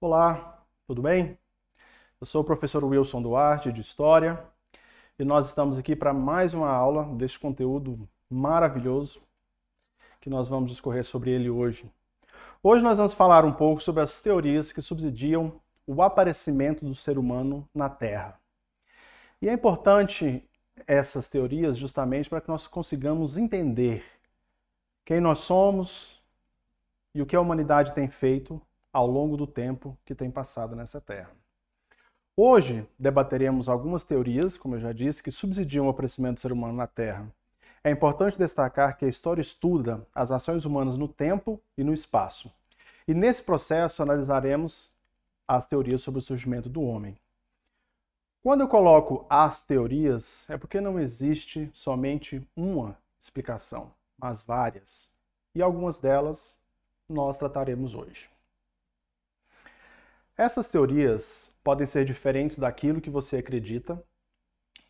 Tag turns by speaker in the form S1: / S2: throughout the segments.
S1: Olá, tudo bem? Eu sou o professor Wilson Duarte de História e nós estamos aqui para mais uma aula deste conteúdo maravilhoso que nós vamos discorrer sobre ele hoje. Hoje nós vamos falar um pouco sobre as teorias que subsidiam o aparecimento do ser humano na Terra. E é importante essas teorias justamente para que nós consigamos entender quem nós somos e o que a humanidade tem feito ao longo do tempo que tem passado nessa Terra. Hoje debateremos algumas teorias, como eu já disse, que subsidiam o aparecimento do ser humano na Terra. É importante destacar que a história estuda as ações humanas no tempo e no espaço. E nesse processo analisaremos as teorias sobre o surgimento do homem. Quando eu coloco as teorias, é porque não existe somente uma explicação mas várias, e algumas delas nós trataremos hoje. Essas teorias podem ser diferentes daquilo que você acredita,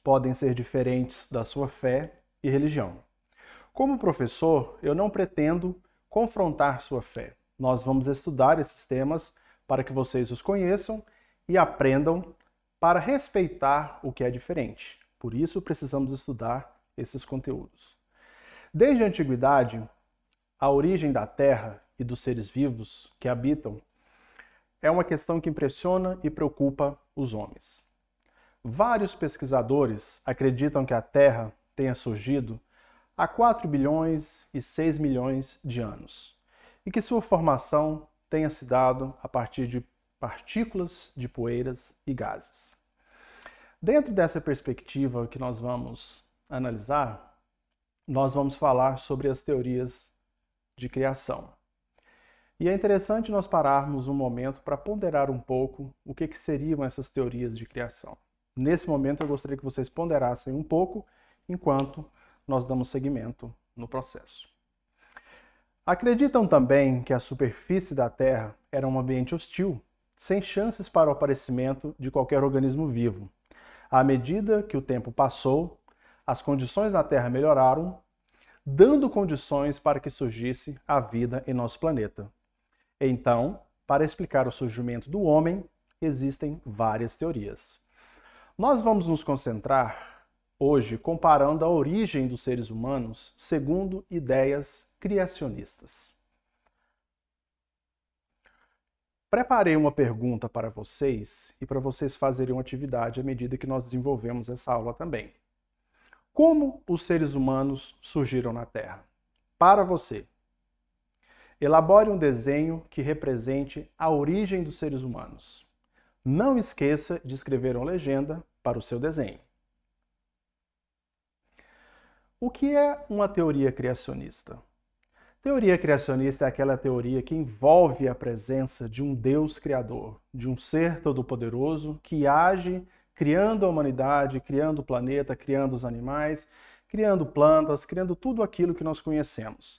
S1: podem ser diferentes da sua fé e religião. Como professor, eu não pretendo confrontar sua fé. Nós vamos estudar esses temas para que vocês os conheçam e aprendam para respeitar o que é diferente. Por isso, precisamos estudar esses conteúdos. Desde a antiguidade, a origem da Terra e dos seres vivos que habitam é uma questão que impressiona e preocupa os homens. Vários pesquisadores acreditam que a Terra tenha surgido há 4 bilhões e 6 milhões de anos, e que sua formação tenha se dado a partir de partículas de poeiras e gases. Dentro dessa perspectiva que nós vamos analisar, nós vamos falar sobre as teorias de criação. E é interessante nós pararmos um momento para ponderar um pouco o que, que seriam essas teorias de criação. Nesse momento, eu gostaria que vocês ponderassem um pouco enquanto nós damos seguimento no processo. Acreditam também que a superfície da Terra era um ambiente hostil, sem chances para o aparecimento de qualquer organismo vivo. À medida que o tempo passou, as condições na Terra melhoraram, dando condições para que surgisse a vida em nosso planeta. Então, para explicar o surgimento do homem, existem várias teorias. Nós vamos nos concentrar hoje comparando a origem dos seres humanos segundo ideias criacionistas. Preparei uma pergunta para vocês e para vocês fazerem uma atividade à medida que nós desenvolvemos essa aula também. Como os seres humanos surgiram na Terra? Para você, elabore um desenho que represente a origem dos seres humanos. Não esqueça de escrever uma legenda para o seu desenho. O que é uma teoria criacionista? Teoria criacionista é aquela teoria que envolve a presença de um Deus criador, de um ser todo-poderoso que age criando a humanidade, criando o planeta, criando os animais, criando plantas, criando tudo aquilo que nós conhecemos.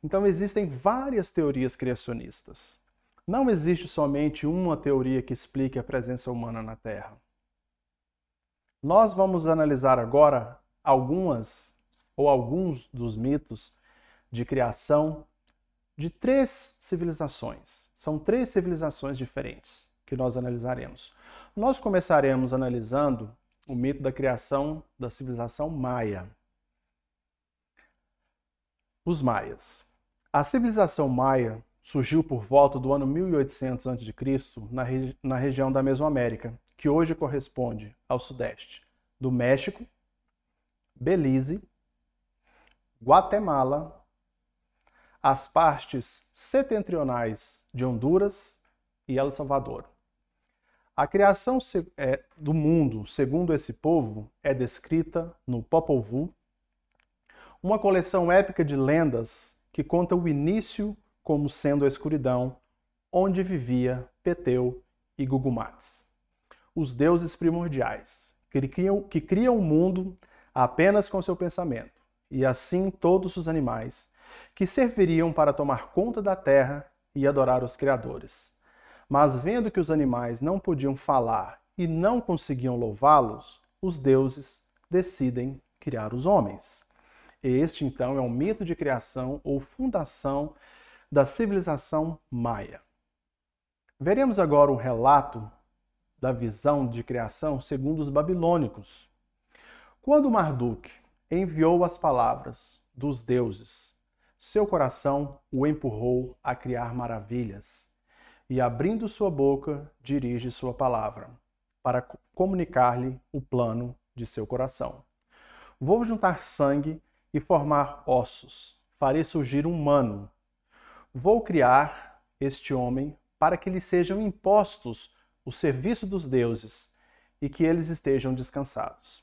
S1: Então existem várias teorias criacionistas. Não existe somente uma teoria que explique a presença humana na Terra. Nós vamos analisar agora algumas ou alguns dos mitos de criação de três civilizações. São três civilizações diferentes que nós analisaremos. Nós começaremos analisando o mito da criação da civilização maia. Os maias. A civilização maia surgiu por volta do ano 1800 a.C. Na, regi na região da Mesoamérica, que hoje corresponde ao sudeste do México, Belize, Guatemala, as partes setentrionais de Honduras e El Salvador. A criação é, do mundo, segundo esse povo, é descrita no Popol Vuh, uma coleção épica de lendas que conta o início como sendo a escuridão, onde vivia Peteu e Gugumats, os deuses primordiais, que criam, que criam o mundo apenas com seu pensamento, e assim todos os animais, que serviriam para tomar conta da terra e adorar os criadores mas vendo que os animais não podiam falar e não conseguiam louvá-los, os deuses decidem criar os homens. Este, então, é o mito de criação ou fundação da civilização maia. Veremos agora um relato da visão de criação segundo os babilônicos. Quando Marduk enviou as palavras dos deuses, seu coração o empurrou a criar maravilhas e, abrindo sua boca, dirige sua palavra, para comunicar-lhe o plano de seu coração. Vou juntar sangue e formar ossos, farei surgir um humano. Vou criar este homem para que lhe sejam impostos o serviço dos deuses e que eles estejam descansados.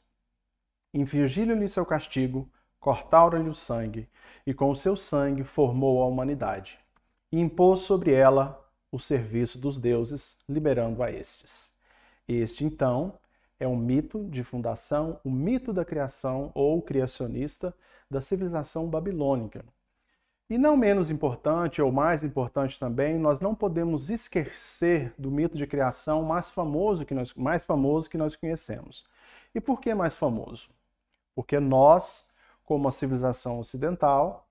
S1: Infligir-lhe seu castigo, cortaram-lhe o sangue, e com o seu sangue formou a humanidade, e impôs sobre ela o serviço dos deuses, liberando a estes. Este, então, é um mito de fundação, o um mito da criação ou criacionista da civilização babilônica. E não menos importante, ou mais importante também, nós não podemos esquecer do mito de criação mais famoso que nós, mais famoso que nós conhecemos. E por que mais famoso? Porque nós, como a civilização ocidental,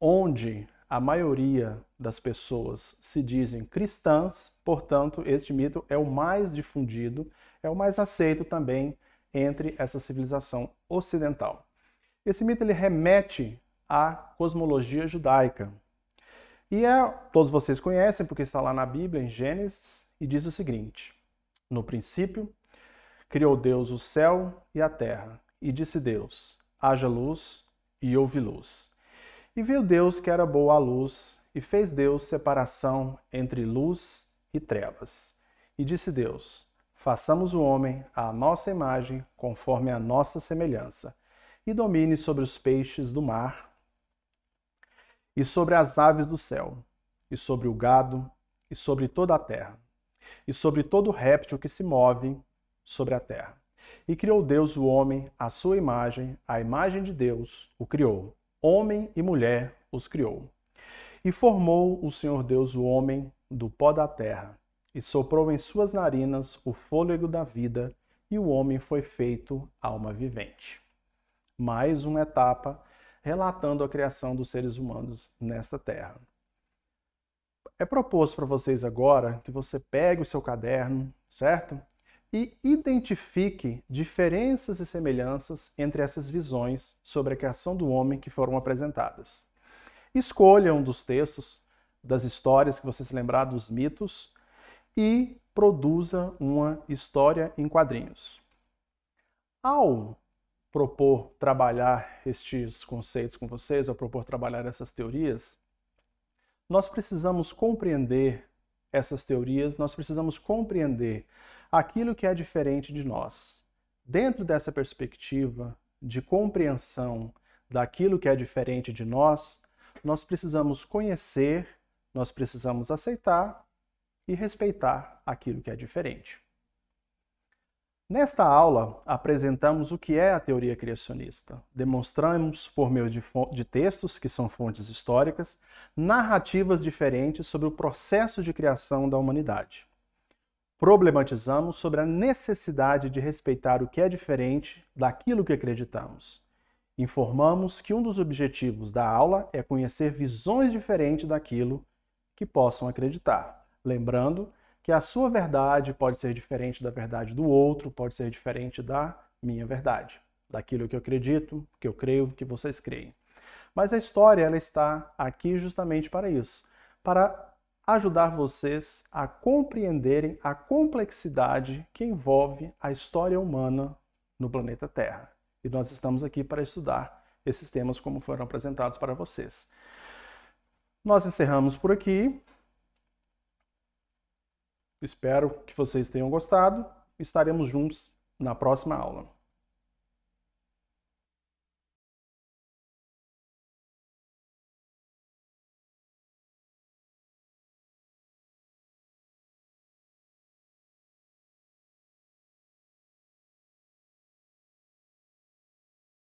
S1: onde a maioria das pessoas se dizem cristãs, portanto, este mito é o mais difundido, é o mais aceito também entre essa civilização ocidental. Esse mito ele remete à cosmologia judaica. E é, todos vocês conhecem, porque está lá na Bíblia, em Gênesis, e diz o seguinte: No princípio, criou Deus o céu e a terra, e disse Deus: haja luz, e houve luz. E viu Deus que era boa a luz, e fez Deus separação entre luz e trevas. E disse Deus: Façamos o homem à nossa imagem, conforme a nossa semelhança, e domine sobre os peixes do mar, e sobre as aves do céu, e sobre o gado, e sobre toda a terra, e sobre todo réptil que se move sobre a terra. E criou Deus o homem à sua imagem, a imagem de Deus o criou. Homem e mulher os criou. E formou o Senhor Deus o homem do pó da terra, e soprou em suas narinas o fôlego da vida, e o homem foi feito alma vivente. Mais uma etapa relatando a criação dos seres humanos nesta terra. É proposto para vocês agora que você pegue o seu caderno, certo? e identifique diferenças e semelhanças entre essas visões sobre a criação do homem que foram apresentadas. Escolha um dos textos, das histórias que você se lembrar, dos mitos, e produza uma história em quadrinhos. Ao propor trabalhar estes conceitos com vocês, ao propor trabalhar essas teorias, nós precisamos compreender essas teorias, nós precisamos compreender aquilo que é diferente de nós. Dentro dessa perspectiva de compreensão daquilo que é diferente de nós, nós precisamos conhecer, nós precisamos aceitar e respeitar aquilo que é diferente. Nesta aula, apresentamos o que é a teoria criacionista. Demonstramos, por meio de, de, textos, que são fontes históricas, narrativas diferentes sobre o processo de criação da humanidade problematizamos sobre a necessidade de respeitar o que é diferente daquilo que acreditamos. Informamos que um dos objetivos da aula é conhecer visões diferentes daquilo que possam acreditar, lembrando que a sua verdade pode ser diferente da verdade do outro, pode ser diferente da minha verdade, daquilo que eu acredito, que eu creio, que vocês creem. Mas a história ela está aqui justamente para isso, para ajudar vocês a compreenderem a complexidade que envolve a história humana no planeta Terra. E nós estamos aqui para estudar esses temas como foram apresentados para vocês. Nós encerramos por aqui. Espero que vocês tenham gostado. Estaremos juntos na próxima aula.